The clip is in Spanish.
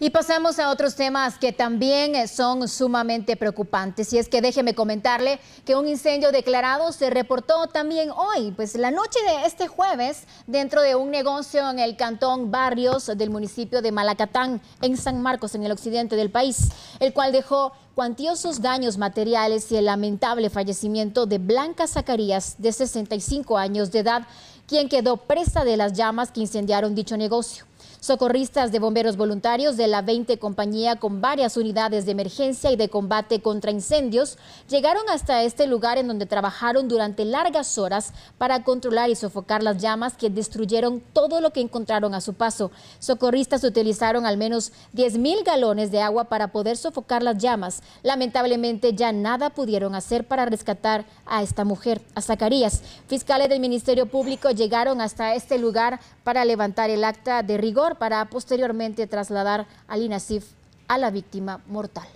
Y pasamos a otros temas que también eh, son sumamente preocupantes. Y es que déjeme comentarle que un incendio declarado se reportó también hoy, pues la noche de este jueves, dentro de un negocio en el cantón Barrios del municipio de Malacatán, en San Marcos, en el occidente del país, el cual dejó cuantiosos daños materiales y el lamentable fallecimiento de Blanca Zacarías, de 65 años de edad, quien quedó presa de las llamas que incendiaron dicho negocio. Socorristas de bomberos voluntarios de la 20 compañía con varias unidades de emergencia y de combate contra incendios llegaron hasta este lugar en donde trabajaron durante largas horas para controlar y sofocar las llamas que destruyeron todo lo que encontraron a su paso. Socorristas utilizaron al menos 10 mil galones de agua para poder sofocar las llamas. Lamentablemente ya nada pudieron hacer para rescatar a esta mujer, a Zacarías. Fiscales del Ministerio Público llegaron hasta este lugar para levantar el acta de rigor para posteriormente trasladar al INASIF a la víctima mortal.